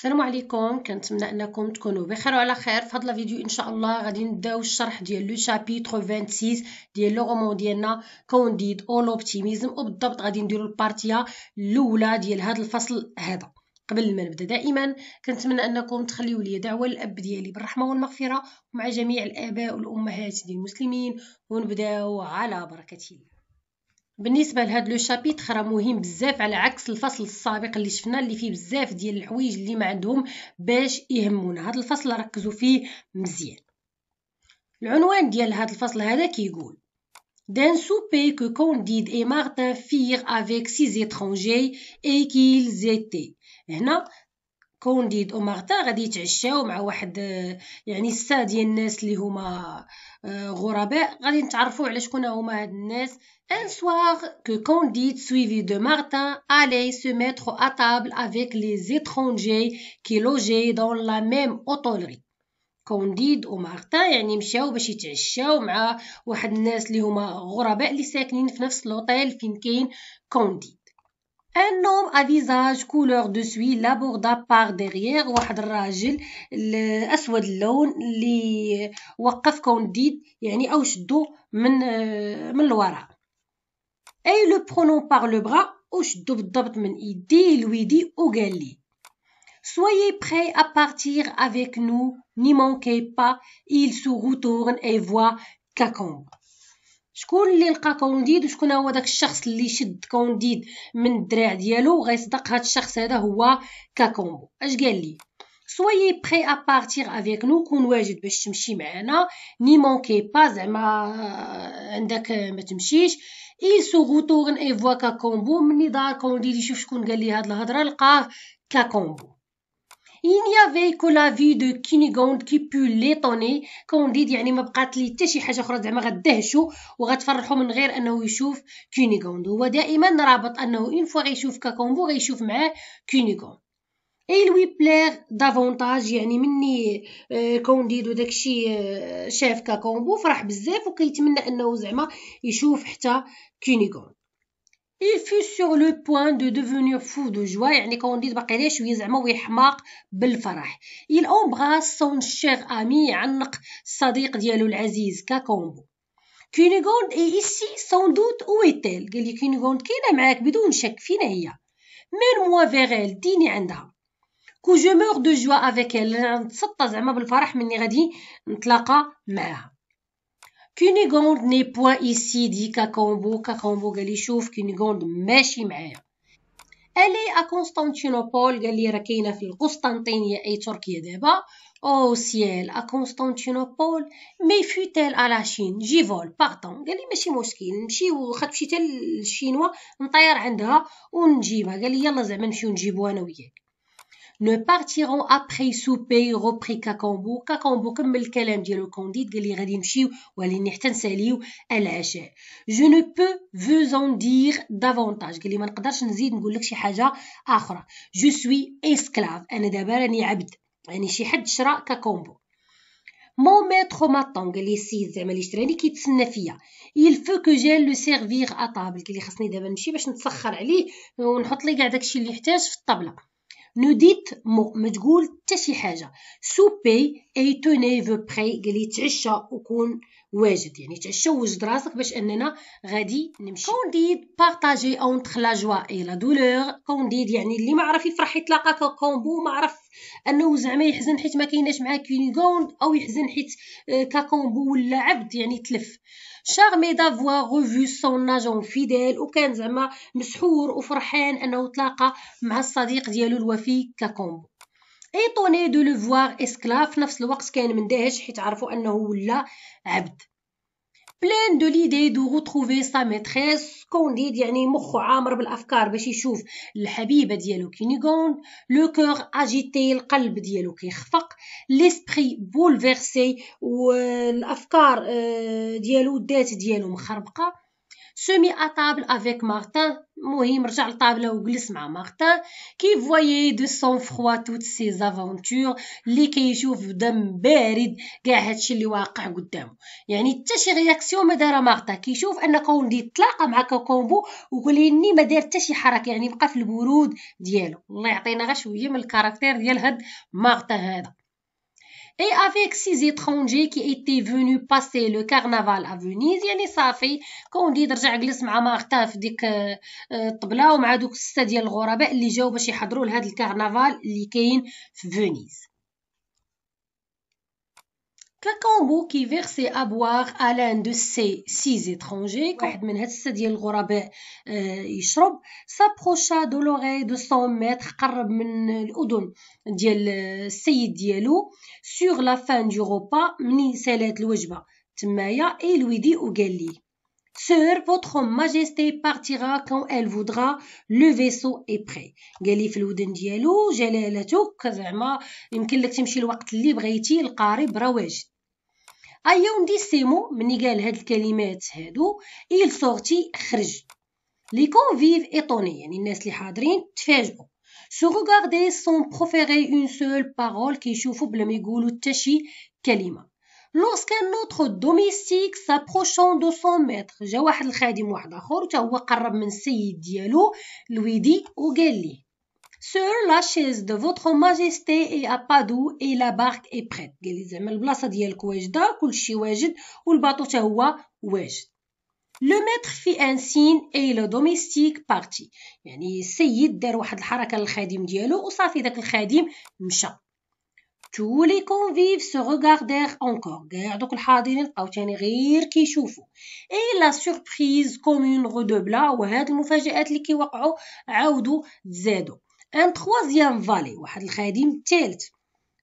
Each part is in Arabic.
السلام عليكم كنتمنى انكم تكونوا بخير وعلى خير في هذا الفيديو ان شاء الله غادي نبداو الشرح ديال لو شابيتر 26 ديال لو رومون ديالنا كونديد او لوبتيميزم وبالضبط غادي نديرو البارتيا الاولى ديال هذا الفصل هذا قبل ما نبدا دائما كنتمنى انكم تخليوا لي دعوه للاب ديالي بالرحمه والمغفره مع جميع الاباء والامهات ديال المسلمين ونبداو على بركه الله بالنسبه لهاد لو شابيتر راه مهم بزاف على عكس الفصل السابق اللي شفنا اللي فيه بزاف ديال الحوايج اللي ما عندهم باش يهمونا هاد الفصل ركزوا فيه مزيان العنوان ديال هاد الفصل هذا كيقول d'un souper que Candide et Martin firent avec six étrangers et qu'ils étaient هنا كونديد ومارتا غادي يتعشاو مع واحد آه، يعني السا ديال الناس اللي هما آه، غرباء غادي نتعرفوا على شكون هما هاد الناس ان سوار كو كونديد سويفي دو مارتا الي سو ميتر ا تابل افيك لي زيترونجي كي لوجي دون لا ميم اوتولري كونديد ومارتا يعني مشاو باش يتعشاو مع واحد الناس اللي هما غرباء اللي ساكنين في نفس لوطيل فين كاين كونديد un homme à visage couleur de suie l'aborda par derrière واحد الراجل اسود اللون اللي وقف كونديد يعني او شدو من من الوراء اي لو برونون بار لو برا شدو بالضبط من وقال لي Soyez prêts à partir avec nous, n'y manquez pas. Il se retourne et voit Cacombe. شكون اللي لقى كونديد وشكون هو داك الشخص اللي شد كونديد من الدراع ديالو وغيصدق هاد الشخص هذا هو كاكومبو اش قال لي سويي بري ا بارتير افيك نو كون واجد باش تمشي معنا ني مونكي با زعما آه، عندك ما تمشيش اي سو غوتورن اي فوا كاكومبو مني دار كونديد يشوف شكون قال لي هاد الهضره لقاه كاكومبو il n'y avait que la vie de كينيغوند qui put l'étonner كونديد يعني ما بقات لي حتى شي حاجه اخرى زعما غدهشو وغتفرحوا من غير انه يشوف كينيغوند هو دائما رابط انه اون فوا غيشوف كاكومبو غيشوف معاه كينيغوند اي لوي بلير دافونتاج يعني مني كونديد آه، وداكشي آه، شاف كاكومبو فرح بزاف وكيتمنى انه زعما يشوف حتى كينيغوند il fut sur le point de devenir fou de joie يعني كون ديت باقي il embrasse son cher ami يعنق الصديق ديالو العزيز كاكومبو كونيغوند est ici sans doute où est-elle قال لي كونيغوند كاينه معاك بدون شك فين هي مير moi vers elle ديني عندها كو je meurs de joie avec elle نتسطى زعما بالفرح مني غادي نتلاقى Cunigonde n'est point ici, dit Kakombo, Kakombo Galichouf, mais chimère. Elle est à Constantinople, Galirakina fil Constantinia et Turquie deba. Oh ciel, à Constantinople, mais fut-elle à la Chine? J'y vole, partons. Gali, mais c'est mosquine, m'chi ou khatchitel chinois, m'tayer andra, un jiba, gali yalla zemen fi un jibouana نو بارتيرون ابري سوبي روبري كاكومبو كاكومبو كمل الكلام ديالو كونديد قال لي غادي نمشيو وليني حتى نساليو العشاء جو نو بو فو دير دافونتاج قال لي ما نقدرش نزيد نقول لك شي حاجه اخرى جو سوي اسكلاف انا دابا راني عبد يعني شي حد شرا كاكومبو مون ميترو ماتون قال لي السيد زعما اللي شراني كيتسنى فيا il faut que j'aille le servir à table قال لي خاصني دابا نمشي باش نتسخر عليه ونحط ليه كاع داكشي اللي يحتاج في الطبله Nous dites mot, mais tu t'as si et tenez vous que glitch, ou واجد يعني تعشى وجد راسك باش اننا غادي نمشي كون ديد بارطاجي او لا جوا اي لا دولور كون ديد يعني اللي ما عرف يفرح يتلاقاك كومبو ما عرف انه زعما يحزن حيت ما كايناش معاه كونيغوند او يحزن حيت آه، كاكومبو ولا عبد يعني تلف شارمي دافوا غوفو سون ناجون فيديل وكان زعما مسحور وفرحان انه تلاقى مع الصديق ديالو الوفي ككومبو ايطوني دو لو فوار اسكلاف نفس الوقت كان مندهش حيت عرفوا انه ولا عبد بلان دو ليدي دو غوتروفي سا ميتريس كونديد يعني مخو عامر بالافكار باش يشوف الحبيبه ديالو كينيغوند لو كور اجيتي القلب ديالو كيخفق ليسبري بولفيرسي والافكار آه، ديالو الذات ديالو مخربقه سمي اطابل افيك مارتان مهم رجع لطابله وجلس مع مارتان كي فوايي دو سون فخوا توت سي زافونتور اللي كيشوف بدم بارد كاع هادشي اللي واقع قدامه يعني حتى شي رياكسيون ما دارها مارتان كيشوف ان كوندي تلاقى مع كوكومبو وقال اني ما دار حتى شي حركه يعني بقى في البرود ديالو الله يعطينا غير شويه من الكاركتير ديال هاد مارتان هذا et avec six étrangers qui étaient venus passer le carnaval à Venise يعني صافي كون دي رجع جلس مع مارتا في ديك الطبله ومع دوك السته ديال الغرباء اللي جاو باش يحضروا لهذا الكارنفال اللي كاين في فينيز Kakambu qui versait à boire à l'un de ces six étrangers, euh, s'approcha de l'oreille de son maître karabn Udun Diel euh, Seid sur la fin du repas, m'ni Selet Lujba Tmeya, et lui dit au Sœur, Votre Majesté partira quand elle voudra. Le vaisseau est prêt. Galifoudindielo, j'ai la joie que ça m'a. Impossible de passer le temps libre et de laisser le bateau braver. Ayon disemo, monnigal, ces il Il sorti. Les convives étonnés, les nésli Hadrin Se regardaient sans proférer une seule parole qui chauffe le mélange de لوسكان لوتر دوميستيك سابروشون دو سون متر جا واحد الخادم واحد اخر تا هو قرب من السيد ديالو لويدي وقال لي سور لا شيز دو فوتر ماجيستي اي ا بادو اي لا بارك اي بريت قال لي زعما البلاصه ديالك واجده كلشي واجد والباطو حتى هو واجد. لو ميتر في ان سين اي لو دوميستيك بارتي يعني السيد دار واحد الحركه للخادم ديالو وصافي داك الخادم مشى Tous les convives se regardèrent encore. Donc le hadir qui غير Et la surprise commune redoubla ou هاد المفاجئات اللي كيوقعوا عاودوا Un troisième valet, واحد الخادم ثالث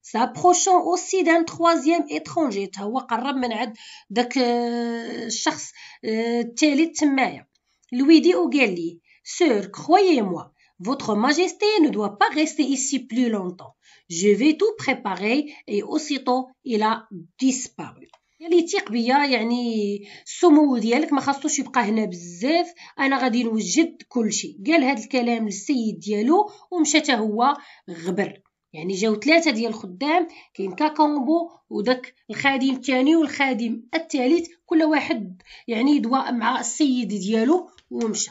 s'approchant aussi d'un troisième étranger, هو قرب من عند داك الشخص الثالث تمايا. Lui dit au galli, sœur, croyez-moi, votre majesté ne doit pas rester ici plus longtemps. Je vais tout préparer et aussitôt il a disparu. يعني تيق بيا يعني السمو ديالك ما خاصوش يبقى هنا بزاف انا غادي نوجد كلشي قال هذا الكلام للسيد ديالو ومشى حتى هو غبر يعني جاو ثلاثه ديال الخدام كاين كاكومبو وداك الخادم الثاني والخادم الثالث كل واحد يعني دواء مع السيد ديالو ومشى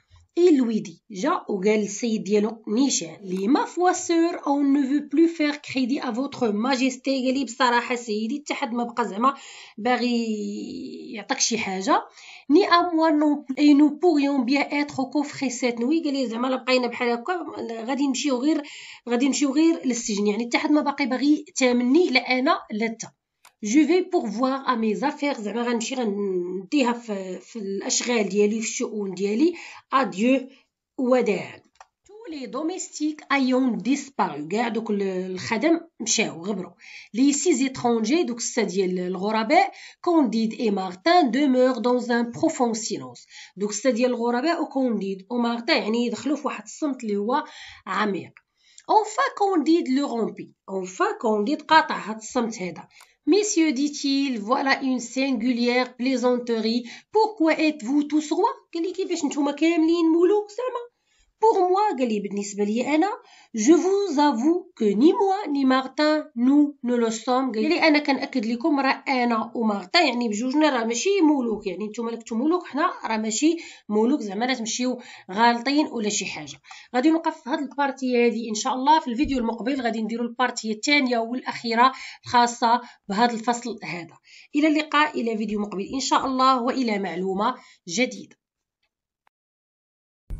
et lui dit جاء وقال السيد ديالو نيشان لي ما فوا سور او نو فو بلو فير كريدي ا فوتر ماجيستي قال لي بصراحه سيدي حتى حد ما بقى زعما باغي يعطيك شي حاجه ني ا موا نو اي نو بوريون بيان اتر كوفري سيت نوي قال لي زعما لا بقينا بحال هكا غادي نمشيو غير غادي نمشيو غير للسجن يعني حتى حد ما باقي باغي تامني لا انا لا انت Je vais pourvoir à mes affaires. Maran Sheren dit à l'acheté d'y aller ou d'y aller à Dieu ou à Dieu. Tous les domestiques ayant disparu, garde que le chômeur chère ou gribreux. Les six étrangers du caddiel, le Gourabé, Candide et Martin demeurent dans un profond silence. Du caddiel Gourabé au Candide au Martin, il n'y a que le fond de son lit ou un Enfin, Candide le rompit. Enfin, Candide quitta son lit. Messieurs, dit-il, voilà une singulière plaisanterie. Pourquoi êtes-vous tous rois? Pour moi, je vous avoue que ni moi ni Martin, nous ne le sommes. قالي انا كنأكد لكم راه انا ومارتا يعني بجوجنا راه ماشي مولوك يعني نتوما كنتو مولوك حنا راه ماشي مولوك زعما لا تمشيو غالطين ولا شي حاجه غادي نوقف في هاد البارتي هادي ان شاء الله في الفيديو المقبل غادي نديرو البارتي الثانيه والاخيره الخاصه بهذا الفصل هذا الى اللقاء الى فيديو مقبل ان شاء الله والى معلومه جديده